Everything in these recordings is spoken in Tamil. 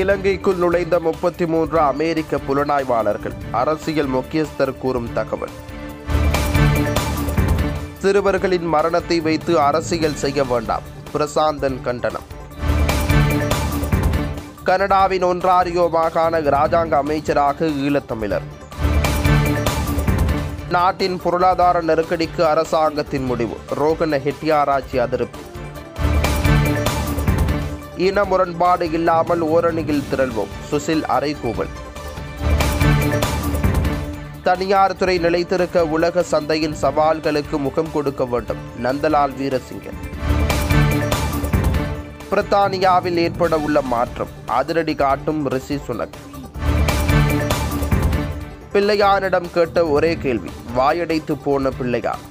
இலங்கைக்குள் நுழைந்த முப்பத்தி மூன்று அமெரிக்க புலனாய்வாளர்கள் அரசியல் முக்கியஸ்தர் கூறும் தகவல் சிறுவர்களின் மரணத்தை வைத்து அரசியல் செய்ய வேண்டாம் பிரசாந்தன் கண்டனம் கனடாவின் ஒன்றாரியோ மாகாண இராஜாங்க அமைச்சராக ஈழத்தமிழர் நாட்டின் பொருளாதார நெருக்கடிக்கு அரசாங்கத்தின் முடிவு ரோகன ஹெட்டியாராச்சி அதிருப்தி இன முரண்பாடு இல்லாமல் ஓரணியில் திரள்வோம் சுசில் அரைகூவல் தனியார் துறை நிலைத்திருக்க உலக சந்தையின் சவால்களுக்கு முகம் கொடுக்க வேண்டும் நந்தலால் வீரசிங்கன் பிரித்தானியாவில் ஏற்பட உள்ள மாற்றம் அதிரடி காட்டும் ரிஷி சுனக் பிள்ளையாரிடம் கேட்ட ஒரே கேள்வி வாயடைத்து போன பிள்ளையார்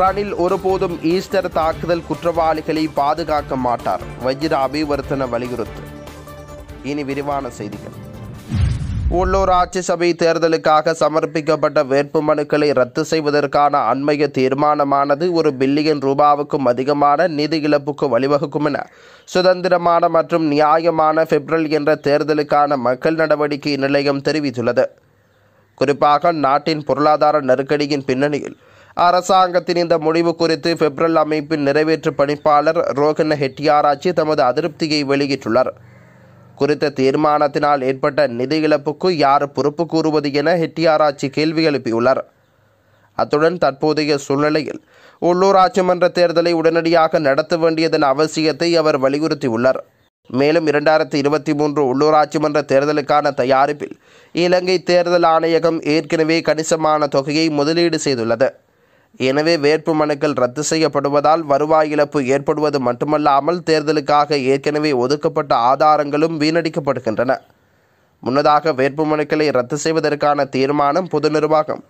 ரணில் ஒருபோதும் ஈஸ்டர் தாக்குதல் குற்றவாளிகளை பாதுகாக்க மாட்டார் வஜ்ர அபிவர்த்தன வலியுறுத்து இனி விரிவான செய்திகள் உள்ளூர் ஆட்சி சபை தேர்தலுக்காக சமர்ப்பிக்கப்பட்ட வேட்புமனுக்களை ரத்து செய்வதற்கான அண்மைய தீர்மானமானது ஒரு பில்லியன் ரூபாவுக்கும் அதிகமான நிதி இழப்புக்கு வழிவகுக்கும் என சுதந்திரமான மற்றும் நியாயமான பிப்ரல் என்ற தேர்தலுக்கான மக்கள் நடவடிக்கை நிலையம் தெரிவித்துள்ளது குறிப்பாக நாட்டின் பொருளாதார நெருக்கடியின் பின்னணியில் அரசாங்கத்தின் இந்த முடிவு குறித்து பெப்ரல் அமைப்பின் நிறைவேற்று பணிப்பாளர் ரோகன் ஹெட்டியாராச்சி தமது அதிருப்தியை வெளியிட்டுள்ளார் குறித்த தீர்மானத்தினால் ஏற்பட்ட நிதி இழப்புக்கு யார் பொறுப்பு கூறுவது என ஹெட்டியாராச்சி கேள்வி எழுப்பியுள்ளார் அத்துடன் தற்போதைய சூழ்நிலையில் உள்ளூராட்சி மன்ற தேர்தலை உடனடியாக நடத்த வேண்டியதன் அவசியத்தை அவர் வலியுறுத்தியுள்ளார் மேலும் இரண்டாயிரத்தி இருபத்தி மூன்று உள்ளூராட்சி மன்ற தேர்தலுக்கான தயாரிப்பில் இலங்கை தேர்தல் ஆணையகம் ஏற்கனவே கணிசமான தொகையை முதலீடு செய்துள்ளது எனவே வேட்பு மனுக்கள் ரத்து செய்யப்படுவதால் வருவாய் இழப்பு ஏற்படுவது மட்டுமல்லாமல் தேர்தலுக்காக ஏற்கனவே ஒதுக்கப்பட்ட ஆதாரங்களும் வீணடிக்கப்படுகின்றன முன்னதாக வேட்புமனுக்களை ரத்து செய்வதற்கான தீர்மானம் பொது நிர்வாகம்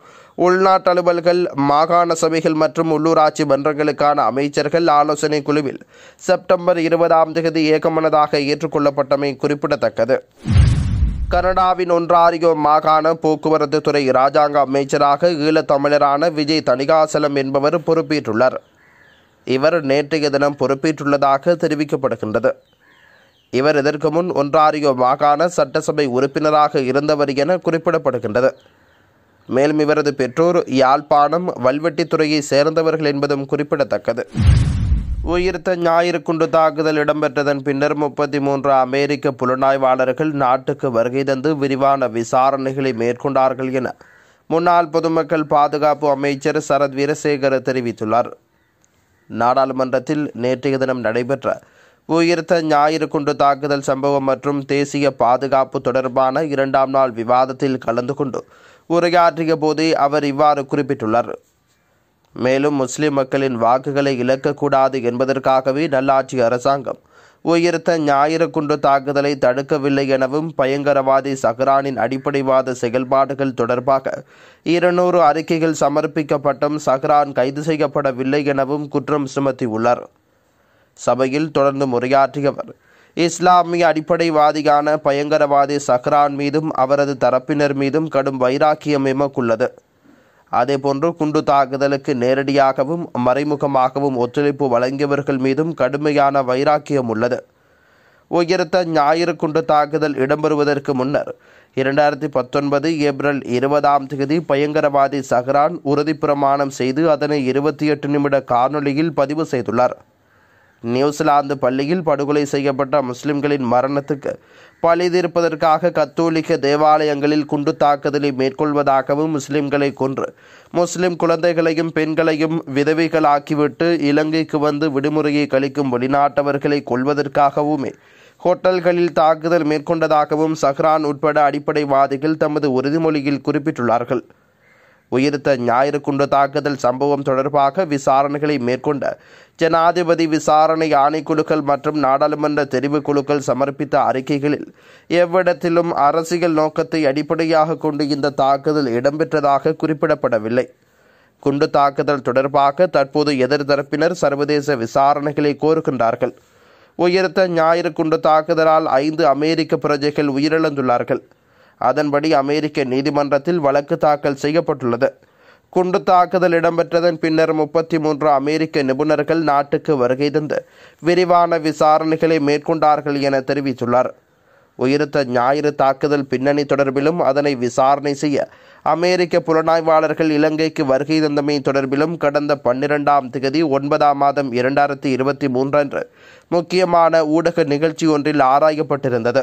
உள்நாட்டு அலுவல்கள் மாகாண சபைகள் மற்றும் உள்ளூராட்சி மன்றங்களுக்கான அமைச்சர்கள் ஆலோசனை குழுவில் செப்டம்பர் இருபதாம் தேதி ஏகமனதாக ஏற்றுக்கொள்ளப்பட்டமை குறிப்பிடத்தக்கது கனடாவின் ஒன்றாரியோ மாகாண போக்குவரத்து துறை இராஜாங்க அமைச்சராக ஈழத் தமிழரான விஜய் தணிகாசலம் என்பவர் பொறுப்பேற்றுள்ளார் இவர் நேற்றைய தினம் பொறுப்பேற்றுள்ளதாக தெரிவிக்கப்படுகின்றது இவர் இதற்கு முன் ஒன்றாரியோ மாகாண சட்டசபை உறுப்பினராக இருந்தவர் என குறிப்பிடப்படுகின்றது மேலும் இவரது பெற்றோர் யாழ்ப்பாணம் வல்வெட்டித்துறையை சேர்ந்தவர்கள் என்பதும் குறிப்பிடத்தக்கது உயிர்த்த ஞாயிறு குண்டு தாக்குதல் இடம்பெற்றதன் பின்னர் முப்பத்தி மூன்று அமெரிக்க புலனாய்வாளர்கள் நாட்டுக்கு வருகை தந்து விரிவான விசாரணைகளை மேற்கொண்டார்கள் என முன்னாள் பொதுமக்கள் பாதுகாப்பு அமைச்சர் சரத் வீரசேகர தெரிவித்துள்ளார் நாடாளுமன்றத்தில் நேற்றைய தினம் நடைபெற்ற உயிர்த்த ஞாயிறு குண்டு தாக்குதல் சம்பவம் மற்றும் தேசிய பாதுகாப்பு தொடர்பான இரண்டாம் நாள் விவாதத்தில் கலந்து கொண்டு உரையாற்றிய போதே அவர் இவ்வாறு குறிப்பிட்டுள்ளார் மேலும் முஸ்லிம் மக்களின் வாக்குகளை இழக்கக்கூடாது என்பதற்காகவே நல்லாட்சி அரசாங்கம் உயிர்த்த ஞாயிறு குண்டு தாக்குதலை தடுக்கவில்லை எனவும் பயங்கரவாதி சஹ்ரானின் அடிப்படைவாத செயல்பாடுகள் தொடர்பாக இருநூறு அறிக்கைகள் சமர்ப்பிக்கப்பட்டும் சஹ்ரான் கைது செய்யப்படவில்லை எனவும் குற்றம் சுமத்தியுள்ளார் சபையில் தொடர்ந்து உரையாற்றியவர் இஸ்லாமிய அடிப்படைவாதியான பயங்கரவாதி சஹ்ரான் மீதும் அவரது தரப்பினர் மீதும் கடும் வைராக்கியம் எமக்குள்ளது அதேபோன்று குண்டு தாக்குதலுக்கு நேரடியாகவும் மறைமுகமாகவும் ஒத்துழைப்பு வழங்கியவர்கள் மீதும் கடுமையான வைராக்கியம் உள்ளது உயர்த்த ஞாயிறு குண்டு தாக்குதல் இடம்பெறுவதற்கு முன்னர் இரண்டாயிரத்தி பத்தொன்பது ஏப்ரல் இருபதாம் தேதி பயங்கரவாதி சஹ்ரான் உறுதிப்பிரமாணம் செய்து அதனை இருபத்தி எட்டு நிமிட காணொலியில் பதிவு செய்துள்ளார் நியூசிலாந்து பள்ளியில் படுகொலை செய்யப்பட்ட முஸ்லிம்களின் மரணத்துக்கு பழிதீர்ப்பதற்காக கத்தோலிக்க தேவாலயங்களில் குண்டு தாக்குதலை மேற்கொள்வதாகவும் முஸ்லிம்களை கொன்று முஸ்லிம் குழந்தைகளையும் பெண்களையும் விதவைகளாக்கிவிட்டு இலங்கைக்கு வந்து விடுமுறையை கழிக்கும் வெளிநாட்டவர்களை கொள்வதற்காகவுமே ஹோட்டல்களில் தாக்குதல் மேற்கொண்டதாகவும் சஹ்ரான் உட்பட அடிப்படைவாதிகள் தமது உறுதிமொழியில் குறிப்பிட்டுள்ளார்கள் உயிர்த்த ஞாயிறு குண்டு தாக்குதல் சம்பவம் தொடர்பாக விசாரணைகளை மேற்கொண்ட ஜனாதிபதி விசாரணை ஆணைக்குழுக்கள் மற்றும் நாடாளுமன்ற தெரிவு குழுக்கள் சமர்ப்பித்த அறிக்கைகளில் எவ்விடத்திலும் அரசியல் நோக்கத்தை அடிப்படையாக கொண்டு இந்த தாக்குதல் இடம்பெற்றதாக குறிப்பிடப்படவில்லை குண்டு தாக்குதல் தொடர்பாக தற்போது எதிர்தரப்பினர் சர்வதேச விசாரணைகளை கோருகின்றார்கள் உயர்த்த ஞாயிறு குண்டு தாக்குதலால் ஐந்து அமெரிக்க பிரஜைகள் உயிரிழந்துள்ளார்கள் அதன்படி அமெரிக்க நீதிமன்றத்தில் வழக்கு தாக்கல் செய்யப்பட்டுள்ளது குண்டு தாக்குதல் இடம்பெற்றதன் பின்னர் முப்பத்தி மூன்று அமெரிக்க நிபுணர்கள் நாட்டுக்கு வருகை தந்து விரிவான விசாரணைகளை மேற்கொண்டார்கள் என தெரிவித்துள்ளார் உயிர்த்த ஞாயிறு தாக்குதல் பின்னணி தொடர்பிலும் அதனை விசாரணை செய்ய அமெரிக்க புலனாய்வாளர்கள் இலங்கைக்கு வருகை தந்தமை தொடர்பிலும் கடந்த பன்னிரெண்டாம் திகதி ஒன்பதாம் மாதம் இரண்டாயிரத்தி இருபத்தி மூன்றன்று முக்கியமான ஊடக நிகழ்ச்சி ஒன்றில் ஆராயப்பட்டிருந்தது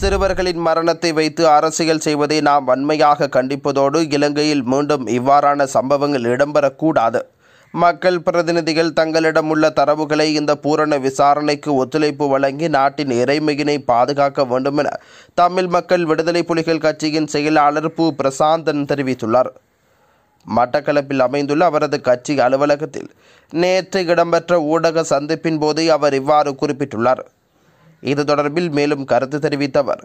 சிறுவர்களின் மரணத்தை வைத்து அரசியல் செய்வதை நாம் வன்மையாக கண்டிப்பதோடு இலங்கையில் மீண்டும் இவ்வாறான சம்பவங்கள் இடம்பெறக்கூடாது மக்கள் பிரதிநிதிகள் தங்களிடம் உள்ள தரவுகளை இந்த பூரண விசாரணைக்கு ஒத்துழைப்பு வழங்கி நாட்டின் இறைமையினை பாதுகாக்க வேண்டும் என தமிழ் மக்கள் விடுதலை புலிகள் கட்சியின் செயலாளர் பு பிரசாந்தன் தெரிவித்துள்ளார் மட்டக்களப்பில் அமைந்துள்ள அவரது கட்சி அலுவலகத்தில் நேற்று இடம்பெற்ற ஊடக சந்திப்பின் போது அவர் இவ்வாறு குறிப்பிட்டுள்ளார் இது தொடர்பில் மேலும் கருத்து தெரிவித்தவர்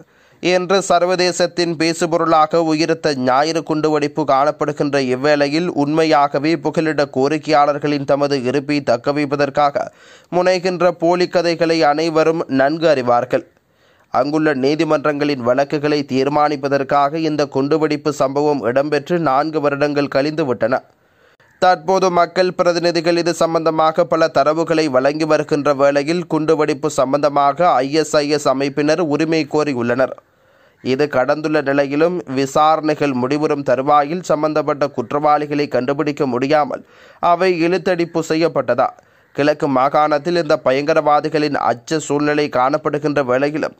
இன்று சர்வதேசத்தின் பேசுபொருளாக உயிர்த்த ஞாயிறு குண்டுவெடிப்பு காணப்படுகின்ற இவ்வேளையில் உண்மையாகவே புகலிட கோரிக்கையாளர்களின் தமது இருப்பை தக்கவைப்பதற்காக முனைகின்ற போலி கதைகளை அனைவரும் நன்கு அறிவார்கள் அங்குள்ள நீதிமன்றங்களின் வழக்குகளை தீர்மானிப்பதற்காக இந்த குண்டுவெடிப்பு சம்பவம் இடம்பெற்று நான்கு வருடங்கள் கழிந்துவிட்டன தற்போது மக்கள் பிரதிநிதிகள் இது சம்பந்தமாக பல தரவுகளை வழங்கி வருகின்ற வேளையில் குண்டுவெடிப்பு சம்பந்தமாக ஐஎஸ்ஐஎஸ் அமைப்பினர் உரிமை கோரியுள்ளனர் இது கடந்துள்ள நிலையிலும் விசாரணைகள் முடிவுறும் தருவாயில் சம்பந்தப்பட்ட குற்றவாளிகளை கண்டுபிடிக்க முடியாமல் அவை இழுத்தடிப்பு செய்யப்பட்டதா கிழக்கு மாகாணத்தில் இந்த பயங்கரவாதிகளின் அச்ச சூழ்நிலை காணப்படுகின்ற வேளையிலும்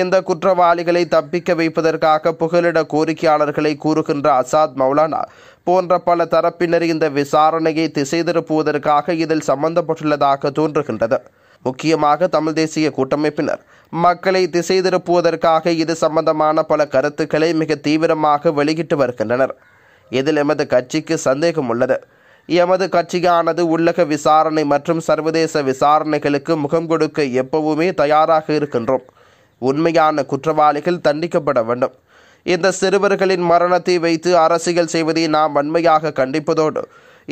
இந்த குற்றவாளிகளை தப்பிக்க வைப்பதற்காக புகலிட கோரிக்கையாளர்களை கூறுகின்ற அசாத் மௌலானா போன்ற பல தரப்பினர் இந்த விசாரணையை திசை திருப்புவதற்காக இதில் சம்பந்தப்பட்டுள்ளதாக தோன்றுகின்றது முக்கியமாக தமிழ் தேசிய கூட்டமைப்பினர் மக்களை திசை திருப்புவதற்காக இது சம்பந்தமான பல கருத்துக்களை மிக தீவிரமாக வெளியிட்டு வருகின்றனர் இதில் எமது கட்சிக்கு சந்தேகம் உள்ளது எமது கட்சியானது உள்ளக விசாரணை மற்றும் சர்வதேச விசாரணைகளுக்கு முகம் கொடுக்க எப்பவுமே தயாராக இருக்கின்றோம் உண்மையான குற்றவாளிகள் தண்டிக்கப்பட வேண்டும் இந்த சிறுவர்களின் மரணத்தை வைத்து அரசியல் செய்வதை நாம் வன்மையாக கண்டிப்பதோடு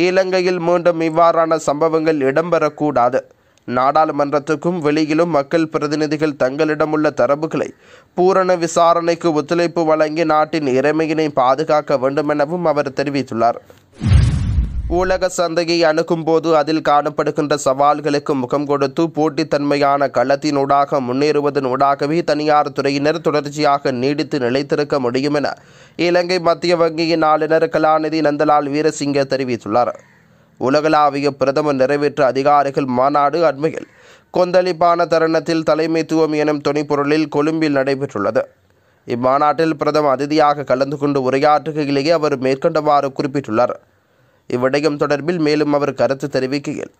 இலங்கையில் மீண்டும் இவ்வாறான சம்பவங்கள் இடம்பெறக்கூடாது நாடாளுமன்றத்துக்கும் வெளியிலும் மக்கள் பிரதிநிதிகள் தங்களிடம் உள்ள தரப்புகளை பூரண விசாரணைக்கு ஒத்துழைப்பு வழங்கி நாட்டின் இறைமையினை பாதுகாக்க வேண்டும் எனவும் அவர் தெரிவித்துள்ளார் ஊலக சந்தையை அணுகும் போது அதில் காணப்படுகின்ற சவால்களுக்கு முகம் கொடுத்து போட்டித்தன்மையான களத்தினூடாக முன்னேறுவதனூடாகவே தனியார் துறையினர் தொடர்ச்சியாக நீடித்து நிலைத்திருக்க முடியும் என இலங்கை மத்திய வங்கியின் ஆளுநர் கலாநிதி நந்தலால் வீரசிங்க தெரிவித்துள்ளார் உலகளாவிய பிரதமர் நிறைவேற்ற அதிகாரிகள் மாநாடு அண்மையில் கொந்தளிப்பான தருணத்தில் தலைமைத்துவம் எனும் துணைப்பொருளில் கொழும்பில் நடைபெற்றுள்ளது இம்மாநாட்டில் பிரதமர் அதிதியாக கலந்து கொண்டு உரையாற்றுகையிலேயே அவர் மேற்கண்டவாறு குறிப்பிட்டுள்ளார் இவ்விடயம் தொடர்பில் மேலும் அவர் கருத்து தெரிவிக்கையில்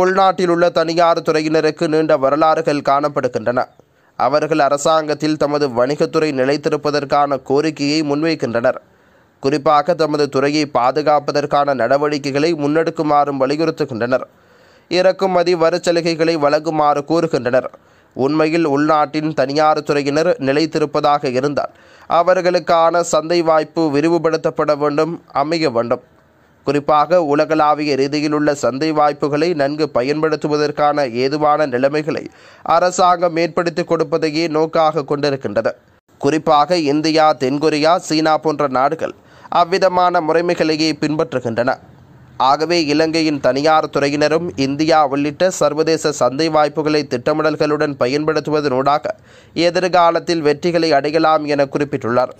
உள்நாட்டில் உள்ள தனியார் துறையினருக்கு நீண்ட வரலாறுகள் காணப்படுகின்றன அவர்கள் அரசாங்கத்தில் தமது வணிகத்துறை நிலைத்திருப்பதற்கான கோரிக்கையை முன்வைக்கின்றனர் குறிப்பாக தமது துறையை பாதுகாப்பதற்கான நடவடிக்கைகளை முன்னெடுக்குமாறும் வலியுறுத்துகின்றனர் இறக்குமதி வரிச்சலுகைகளை வழங்குமாறு கூறுகின்றனர் உண்மையில் உள்நாட்டின் தனியார் துறையினர் நிலைத்திருப்பதாக இருந்தால் அவர்களுக்கான சந்தை வாய்ப்பு விரிவுபடுத்தப்பட வேண்டும் அமைய வேண்டும் குறிப்பாக உலகளாவிய ரீதியில் உள்ள சந்தை வாய்ப்புகளை நன்கு பயன்படுத்துவதற்கான ஏதுவான நிலைமைகளை அரசாங்கம் ஏற்படுத்தி கொடுப்பதையே நோக்காக கொண்டிருக்கின்றது குறிப்பாக இந்தியா தென்கொரியா சீனா போன்ற நாடுகள் அவ்விதமான முறைமைகளையே பின்பற்றுகின்றன ஆகவே இலங்கையின் தனியார் துறையினரும் இந்தியா உள்ளிட்ட சர்வதேச சந்தை வாய்ப்புகளை திட்டமிடல்களுடன் பயன்படுத்துவதனூடாக எதிர்காலத்தில் வெற்றிகளை அடையலாம் என குறிப்பிட்டுள்ளார்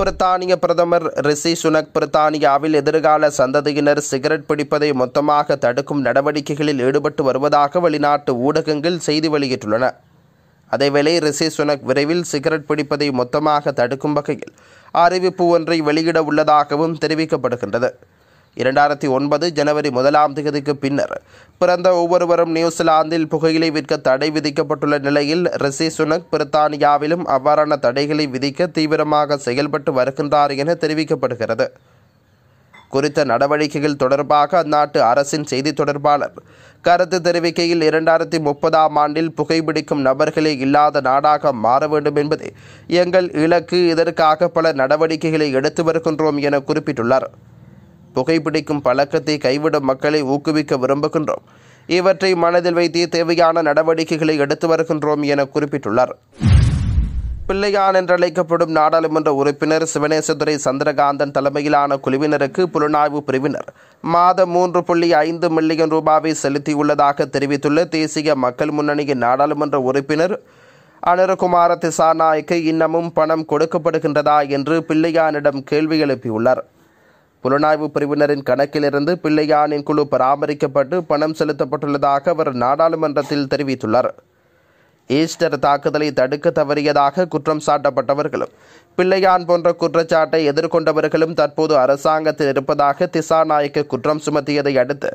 பிரித்தானிய பிரதமர் ரிஷி சுனக் பிரித்தானியாவில் எதிர்கால சந்ததியினர் சிகரெட் பிடிப்பதை மொத்தமாக தடுக்கும் நடவடிக்கைகளில் ஈடுபட்டு வருவதாக வெளிநாட்டு ஊடகங்கள் செய்தி வெளியிட்டுள்ளன அதேவேளை ரிஷி சுனக் விரைவில் சிகரெட் பிடிப்பதை மொத்தமாக தடுக்கும் வகையில் அறிவிப்பு ஒன்றை வெளியிட உள்ளதாகவும் தெரிவிக்கப்படுகின்றது இரண்டாயிரத்தி ஒன்பது ஜனவரி முதலாம் தேதிக்கு பின்னர் பிறந்த ஒவ்வொருவரும் நியூசிலாந்தில் புகையிலை விற்க தடை விதிக்கப்பட்டுள்ள நிலையில் ரிஷி சுனக் பிரித்தானியாவிலும் அவ்வாறான தடைகளை விதிக்க தீவிரமாக செயல்பட்டு வருகின்றார் என தெரிவிக்கப்படுகிறது குறித்த நடவடிக்கைகள் தொடர்பாக அந்நாட்டு அரசின் செய்தி தொடர்பாளர் கருத்து தெரிவிக்கையில் இரண்டாயிரத்தி முப்பதாம் ஆண்டில் புகைப்பிடிக்கும் நபர்களே இல்லாத நாடாக மாற வேண்டும் என்பதே எங்கள் இலக்கு இதற்காக பல நடவடிக்கைகளை எடுத்து வருகின்றோம் என குறிப்பிட்டுள்ளார் புகைப்பிடிக்கும் பழக்கத்தை கைவிடும் மக்களை ஊக்குவிக்க விரும்புகின்றோம் இவற்றை மனதில் வைத்து தேவையான நடவடிக்கைகளை எடுத்து வருகின்றோம் என குறிப்பிட்டுள்ளார் பிள்ளையான் என்றழைக்கப்படும் நாடாளுமன்ற உறுப்பினர் சிவனேசதுரை சந்திரகாந்தன் தலைமையிலான குழுவினருக்கு புலனாய்வு பிரிவினர் மாதம் மூன்று புள்ளி ஐந்து மில்லியன் ரூபாவை செலுத்தியுள்ளதாக தெரிவித்துள்ள தேசிய மக்கள் முன்னணியின் நாடாளுமன்ற உறுப்பினர் அனுரகுமார திசாநாய்க்கு இன்னமும் பணம் கொடுக்கப்படுகின்றதா என்று பிள்ளையானிடம் கேள்வி எழுப்பியுள்ளார் புலனாய்வு பிரிவினரின் கணக்கிலிருந்து பிள்ளையானின் குழு பராமரிக்கப்பட்டு பணம் செலுத்தப்பட்டுள்ளதாக அவர் நாடாளுமன்றத்தில் தெரிவித்துள்ளார் ஈஸ்டர் தாக்குதலை தடுக்க தவறியதாக குற்றம் சாட்டப்பட்டவர்களும் பிள்ளையான் போன்ற குற்றச்சாட்டை எதிர்கொண்டவர்களும் தற்போது அரசாங்கத்தில் இருப்பதாக திசாநாயக்கு குற்றம் சுமத்தியதை அடுத்து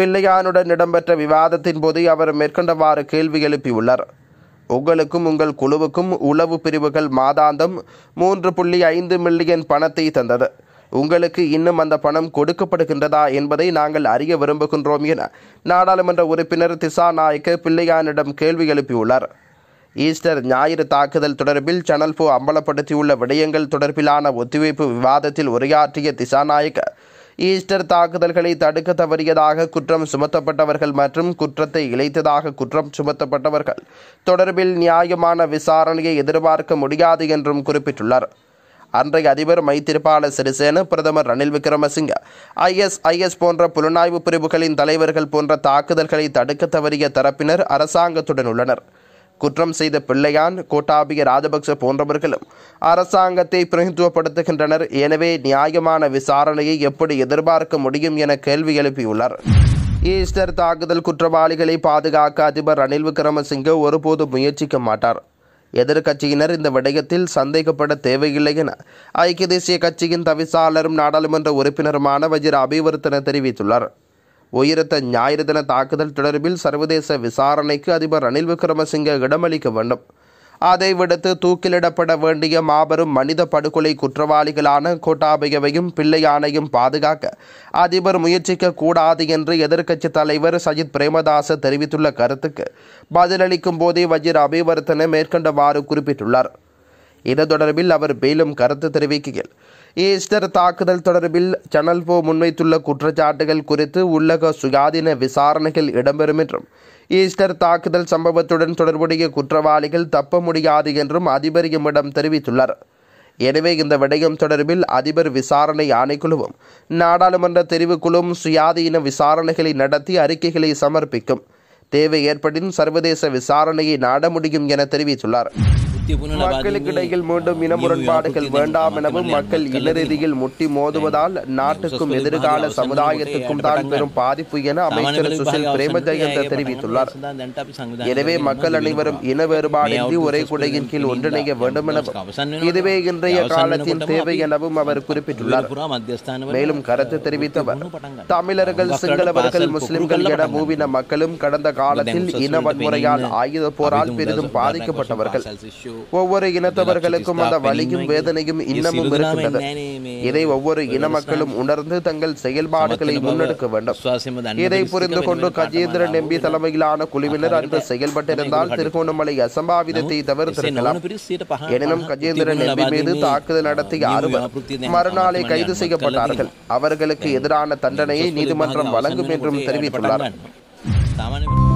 பிள்ளையானுடன் இடம்பெற்ற விவாதத்தின் போது அவர் மேற்கொண்டவாறு கேள்வி எழுப்பியுள்ளார் உங்களுக்கும் உங்கள் குழுவுக்கும் உளவு பிரிவுகள் மாதாந்தம் மூன்று புள்ளி ஐந்து மில்லியன் பணத்தை தந்தது உங்களுக்கு இன்னும் அந்த பணம் கொடுக்கப்படுகின்றதா என்பதை நாங்கள் அறிய விரும்புகின்றோம் என நாடாளுமன்ற உறுப்பினர் திசா நாயக்க பிள்ளையானிடம் கேள்வி எழுப்பியுள்ளார் ஈஸ்டர் ஞாயிறு தாக்குதல் தொடர்பில் சனல் போ அம்பலப்படுத்தியுள்ள விடயங்கள் தொடர்பிலான ஒத்திவைப்பு விவாதத்தில் உரையாற்றிய திசாநாயக்க ஈஸ்டர் தாக்குதல்களை தடுக்க தவறியதாக குற்றம் சுமத்தப்பட்டவர்கள் மற்றும் குற்றத்தை இழைத்ததாக குற்றம் சுமத்தப்பட்டவர்கள் தொடர்பில் நியாயமான விசாரணையை எதிர்பார்க்க முடியாது என்றும் குறிப்பிட்டுள்ளார் அன்றைய அதிபர் மைத்திரிபால சிறிசேன பிரதமர் ரணில் விக்ரமசிங்க ஐஎஸ்ஐஎஸ் போன்ற புலனாய்வு பிரிவுகளின் தலைவர்கள் போன்ற தாக்குதல்களை தடுக்க தவறிய தரப்பினர் அரசாங்கத்துடன் உள்ளனர் குற்றம் செய்த பிள்ளையான் கோட்டாபிய ராஜபக்ச போன்றவர்களும் அரசாங்கத்தை பிரதித்துவப்படுத்துகின்றனர் எனவே நியாயமான விசாரணையை எப்படி எதிர்பார்க்க முடியும் என கேள்வி எழுப்பியுள்ளார் ஈஸ்டர் தாக்குதல் குற்றவாளிகளை பாதுகாக்க அதிபர் ரணில் விக்ரமசிங்க ஒருபோதும் முயற்சிக்க மாட்டார் எதிர்க்கட்சியினர் இந்த விடயத்தில் சந்தேகப்பட தேவையில்லை என ஐக்கிய தேசிய கட்சியின் தவிசாளரும் நாடாளுமன்ற உறுப்பினருமான வஜிர் அபிவர்த்தன தெரிவித்துள்ளார் உயிரத்த ஞாயிறு தின தாக்குதல் தொடர்பில் சர்வதேச விசாரணைக்கு அதிபர் ரணில் விக்ரமசிங்க இடமளிக்க வேண்டும் அதை விடுத்து தூக்கிலிடப்பட வேண்டிய மாபெரும் மனித படுகொலை குற்றவாளிகளான கோட்டாபயவையும் பிள்ளையானையும் பாதுகாக்க அதிபர் முயற்சிக்க கூடாது என்று எதிர்க்கட்சி தலைவர் சஜித் பிரேமதாச தெரிவித்துள்ள கருத்துக்கு பதிலளிக்கும் போதே வஜிர் அபிவர்த்தனை மேற்கொண்டவாறு குறிப்பிட்டுள்ளார் இது தொடர்பில் அவர் மேலும் கருத்து தெரிவிக்கையில் ஈஸ்டர் தாக்குதல் தொடர்பில் சனல்போ போ முன்வைத்துள்ள குற்றச்சாட்டுகள் குறித்து உள்ளக சுயாதீன விசாரணைகள் இடம்பெறும் என்றும் ஈஸ்டர் தாக்குதல் சம்பவத்துடன் தொடர்புடைய குற்றவாளிகள் தப்ப முடியாது என்றும் அதிபர் எம்மிடம் தெரிவித்துள்ளார் எனவே இந்த விடயம் தொடர்பில் அதிபர் விசாரணை ஆணைக்குழுவும் நாடாளுமன்ற தெரிவுக்குழுவும் சுயாதீன விசாரணைகளை நடத்தி அறிக்கைகளை சமர்ப்பிக்கும் தேவை ஏற்படின் சர்வதேச விசாரணையை நாட முடியும் என தெரிவித்துள்ளார் மக்களுக்கிடையில் மீண்டும் இன முரண்பாடுகள் வேண்டாம் எனவும் மக்கள் இனரீதியில் முட்டி மோதுவதால் நாட்டுக்கும் எதிர்கால சமுதாயத்துக்கும் தான் பெரும் பாதிப்பு என அமைச்சர் சுசில் பிரேமஜெயந்த தெரிவித்துள்ளார் எனவே மக்கள் அனைவரும் இன வேறுபாடின்றி ஒரே குடையின் கீழ் ஒன்றிணைய வேண்டும் எனவும் இதுவே இன்றைய காலத்தின் தேவை எனவும் அவர் குறிப்பிட்டுள்ளார் மேலும் கருத்து தெரிவித்தவர் தமிழர்கள் சிங்களவர்கள் முஸ்லிம்கள் என மூவின மக்களும் கடந்த காலத்தில் இன வன்முறையால் ஆயுத போரால் பெரிதும் பாதிக்கப்பட்டவர்கள் ஒவ்வொரு இனத்தவர்களுக்கும் அந்த வலியும் வேதனையும் இன்னமும் இருக்கின்றது இதை ஒவ்வொரு இன மக்களும் உணர்ந்து தங்கள் செயல்பாடுகளை முன்னெடுக்க வேண்டும் இதை புரிந்து கொண்டு கஜேந்திரன் எம்பி தலைமையிலான குழுவினர் அன்று செயல்பட்டிருந்தால் திருகோணமலை அசம்பாவிதத்தை தவிர்த்திருக்கலாம் எனினும் கஜேந்திரன் எம்பி மீது தாக்குதல் நடத்தி அறுவர் மறுநாளை கைது செய்யப்பட்டார்கள் அவர்களுக்கு எதிரான தண்டனையை நீதிமன்றம் வழங்கும் என்றும் தெரிவித்துள்ளார்